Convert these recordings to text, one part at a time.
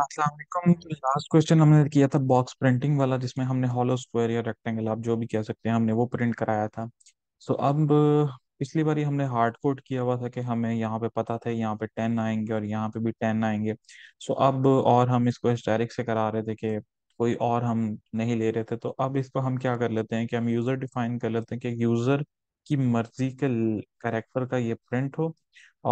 अस्सलाम last question हमने किया था बॉक्स प्रिंटिंग वाला जिसमें हमने हॉलो स्क्वायर या रेक्टेंगल आप जो भी कह सकते हैं हमने वो प्रिंट कराया था सो so, अब पिछली बारी हमने हार्ड कोड किया हुआ था कि हमें यहाँ पे पता था यहाँ पे टेन आएंगे और यहाँ पे भी टेन आएंगे सो so, अब और हम इसको डायरेक्ट से करा रहे थे कि कोई और हम नहीं ले रहे थे तो अब इसको हम क्या कर लेते हैं कि हम यूजर डिफाइन कर लेते हैं कि यूजर की मर्जी के करेक्टर का ये प्रिंट हो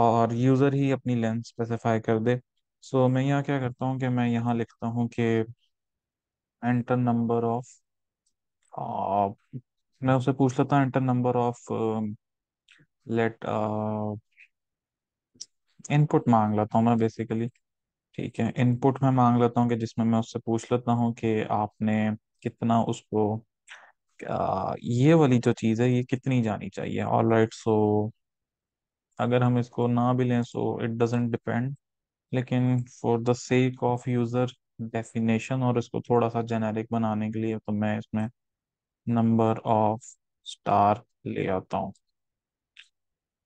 और यूजर ही अपनी लेंथ स्पेसिफाई कर दे सो मैं यहाँ क्या करता हूँ कि मैं यहाँ लिखता हूँ कि एंटर नंबर ऑफ मैं उसे पूछ लेता हूँ enter number of let input मांग लेता हूँ मैं बेसिकली ठीक है इनपुट में मांग लेता हूँ कि जिसमें मैं उससे पूछ लेता हूँ कि आपने कितना उसको uh, ये वाली जो चीज़ है ये कितनी जानी चाहिए ऑल राइट सो अगर हम इसको ना भी लें सो इट डजेंट डिपेंड लेकिन for the sake of user definition और इसको थोड़ा सा जेनेरिक बनाने के लिए तो मैं इसमें नंबर ऑफ स्टार ले आता हूँ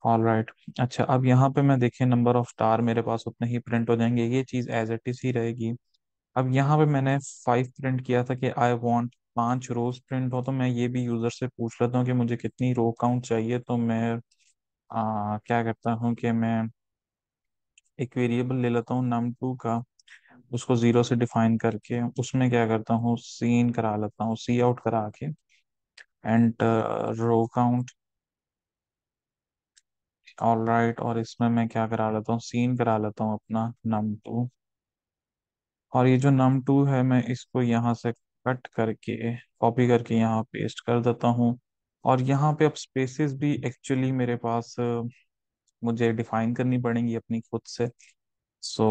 ऑल राइट अच्छा अब यहाँ पे मैं देखिए नंबर ऑफ स्टार मेरे पास उतने ही प्रिंट हो जाएंगे ये चीज़ एज इट इज ही रहेगी अब यहाँ पे मैंने फाइव प्रिंट किया था कि आई वॉन्ट पांच रोज प्रिंट हो तो मैं ये भी यूजर से पूछ लेता हूँ कि मुझे कितनी रो काउंट चाहिए तो मैं आ, क्या करता हूँ कि मैं एक वेरिएबल ले लेता हूँ नम टू का उसको जीरो से डिफाइन करके उसमें क्या करता हूँ सी इन करा लेता हूँ सी आउट करा के and row count all right और इसमें मैं क्या करा लेता हूँ सीन करा लेता हूँ अपना नम टू और ये जो नम टू है मैं इसको यहाँ से कट करके कॉपी करके यहाँ पेस्ट कर देता हूँ और यहाँ पे अब स्पेसेस भी एक्चुअली मेरे पास मुझे डिफाइन करनी पड़ेंगी अपनी खुद से सो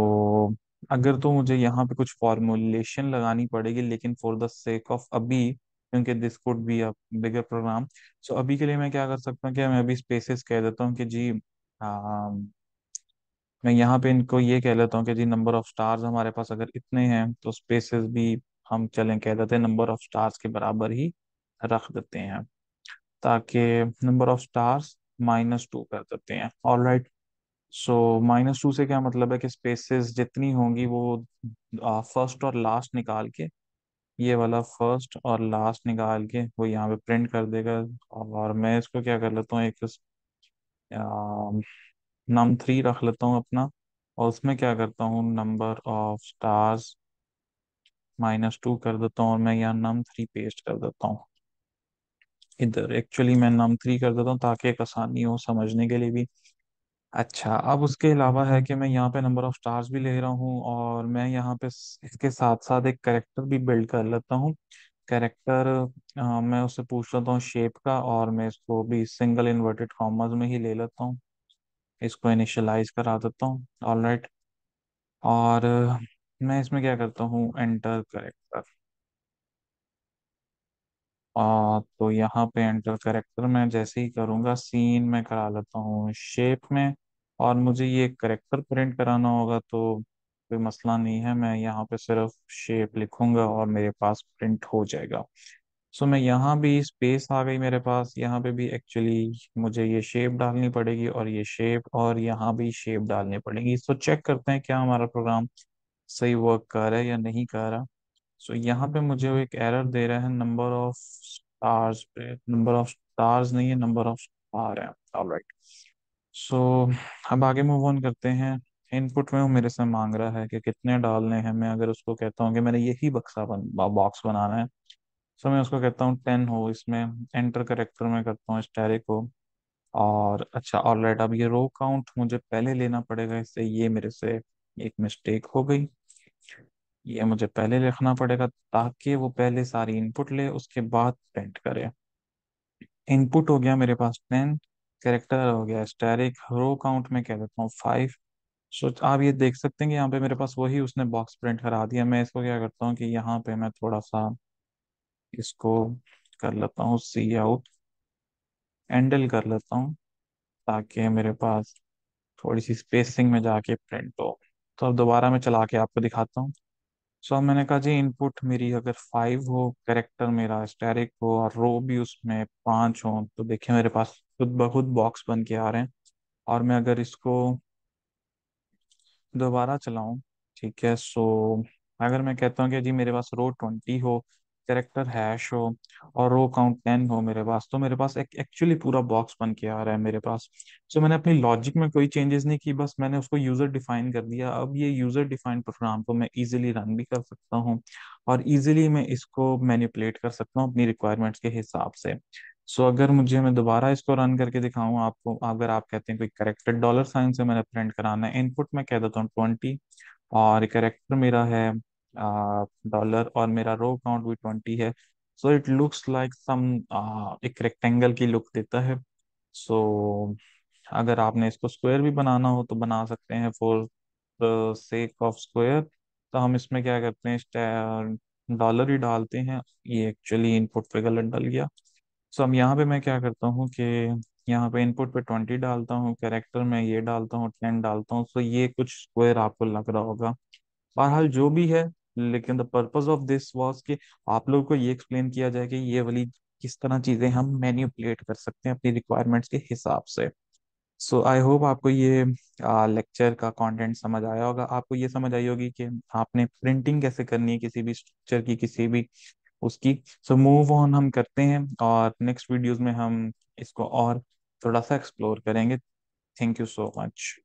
so, अगर तो मुझे यहाँ पे कुछ फॉर्मुलेशन लगानी पड़ेगी लेकिन फॉर द सेक ऑफ अभी क्योंकि this could be a bigger program so अभी के लिए मैं क्या कर सकता हूँ कि मैं अभी स्पेसेस कह देता हूँ कि जी आ, मैं यहाँ पे इनको ये कह लेता हूँ कि जी नंबर ऑफ स्टार्स हमारे पास अगर इतने हैं तो स्पेसेस भी हम चलें कह देते हैं नंबर ऑफ स्टार्स के बराबर ही रख देते हैं ताकि number of stars minus two कर देते हैं all right so minus two से क्या मतलब है कि स्पेसेस जितनी होंगी वो फर्स्ट और लास्ट निकाल के ये वाला फर्स्ट और लास्ट निकाल के वो यहाँ पे प्रिंट कर देगा और मैं इसको क्या कर लेता हूँ एक नम थ्री रख लेता हूँ अपना और उसमें क्या करता हूँ number of stars minus two कर देता हूँ और मैं यहाँ नम थ्री पेस्ट कर देता हूँ इधर एक्चुअली मैं नम थ्री कर देता हूँ ताकि एक आसानी हो समझने के लिए भी अच्छा अब उसके अलावा है कि मैं यहाँ पे नंबर ऑफ स्टार्स भी ले रहा हूँ और मैं यहाँ पे इसके साथ साथ एक करेक्टर भी बिल्ड कर लेता हूँ करेक्टर मैं उससे पूछ लेता हूँ शेप का और मैं इसको भी सिंगल इन्वर्टेड कॉमर्स में ही ले लेता हूँ इसको इनिशलाइज करा देता हूँ ऑलराइट और मैं इसमें क्या करता हूँ एंटर करेक्टर आ, तो यहाँ पे एंटर करेक्टर में जैसे ही करूँगा सीन में करा लेता हूँ शेप में और मुझे ये करेक्टर प्रिंट कराना होगा तो कोई मसला नहीं है मैं यहाँ पे सिर्फ शेप लिखूंगा और मेरे पास प्रिंट हो जाएगा सो मैं यहाँ भी स्पेस आ गई मेरे पास यहाँ पे भी एक्चुअली मुझे ये शेप डालनी पड़ेगी और ये शेप और यहाँ भी शेप डालनी पड़ेगी सो चेक करते हैं क्या हमारा प्रोग्राम सही वर्क कर रहा है या नहीं कर रहा सो so, यहाँ पे मुझे वो एक एरर दे रहा है नंबर ऑफ स्टार्स पे नंबर ऑफ स्टार्स नहीं है नंबर ऑफ स्टार है ऑल राइट सो अब आगे मूव ऑन करते हैं इनपुट में वो मेरे से मांग रहा है कि कितने डालने हैं मैं अगर उसको कहता हूँ कि मैंने यही बक्सा बन, बॉक्स बनाना है सो तो so, मैं उसको कहता हूँ टेन हो इसमें एंटर करेक्टर में करता हूँ स्टेरिक को और अच्छा ऑल राइट अब ये रो काउंट मुझे पहले लेना पड़ेगा इससे ये मेरे से एक मिस्टेक हो गई ये मुझे पहले लिखना पड़ेगा ताकि वो पहले सारी इनपुट ले उसके बाद प्रिंट करे इनपुट हो गया मेरे पास टेन कैरेक्टर हो गया स्टेरिक रो काउंट में कह देता हूँ फाइव सो आप ये देख सकते हैं कि यहाँ पे मेरे पास वही उसने बॉक्स प्रिंट करा दिया मैं इसको क्या करता हूँ कि यहाँ पे मैं थोड़ा सा इसको कर लेता हूँ सी आउट एंडल कर लेता हूँ ताकि मेरे पास थोड़ी सी स्पेसिंग में जाके प्रिंट हो तो अब दोबारा मैं चला के आपको दिखाता हूँ सो so, मैंने कहा जी इनपुट मेरी अगर फाइव हो करेक्टर मेरा स्टेरिक हो और रो भी उसमें पांच हो तो देखिए मेरे पास खुद ब खुद बॉक्स बन के आ रहे हैं और मैं अगर इसको दोबारा चलाऊं ठीक है सो अगर मैं कहता हूँ कि जी मेरे पास रो ट्वेंटी हो कैरेक्टर हैश हो और रो काउंट टेन हो मेरे पास तो मेरे पास एक एक्चुअली पूरा बॉक्स बन के आ रहा है मेरे पास सो so, मैंने अपनी लॉजिक में कोई चेंजेस नहीं की बस मैंने उसको यूजर डिफाइन कर दिया अब ये यूजर डिफाइन प्रोग्राम को मैं इजिली रन भी कर सकता हूँ और इजिली मैं इसको मैनिपुलेट कर सकता हूँ अपनी रिक्वायरमेंट्स के हिसाब से सो so, अगर मुझे मैं दोबारा इसको रन करके दिखाऊँ आपको अगर आप कहते हैं कोई करेक्टर डॉलर साइन से मैंने प्रिंट कराना है इनपुट मैं कह देता हूँ ट्वेंटी और करेक्टर मेरा है डॉलर और मेरा रो काउंट भी ट्वेंटी है so it looks like some एक रेक्टेंगल की लुक देता है सो so, अगर आपने इसको स्क्वायर भी बनाना हो तो बना सकते हैं फॉर सेक ऑफ स्क्वायर तो हम इसमें क्या करते हैं डॉलर ही डालते हैं ये एक्चुअली इनपुट पे गलत डल गया सो so, अब यहाँ पे मैं क्या करता हूँ कि यहाँ पे इनपुट पे ट्वेंटी डालता हूँ कैरेक्टर में ये डालता हूँ टेन डालता हूँ सो so, ये कुछ स्क्वायर आपको लग रहा होगा बहरहाल जो भी है लेकिन the purpose of this was कि आप लोगों को ये एक्सप्लेन किया जाए कि ये वाली किस तरह चीजें हम मैन्यूपलेट कर सकते हैं अपनी रिक्वायरमेंट्स के हिसाब से सो आई होप आपको ये लेक्चर का कंटेंट समझ आया होगा आपको ये समझ आई होगी कि आपने प्रिंटिंग कैसे करनी है किसी भी स्ट्रक्चर की किसी भी उसकी सो मूव ऑन हम करते हैं और नेक्स्ट वीडियोस में हम इसको और थोड़ा सा एक्सप्लोर करेंगे थैंक यू सो मच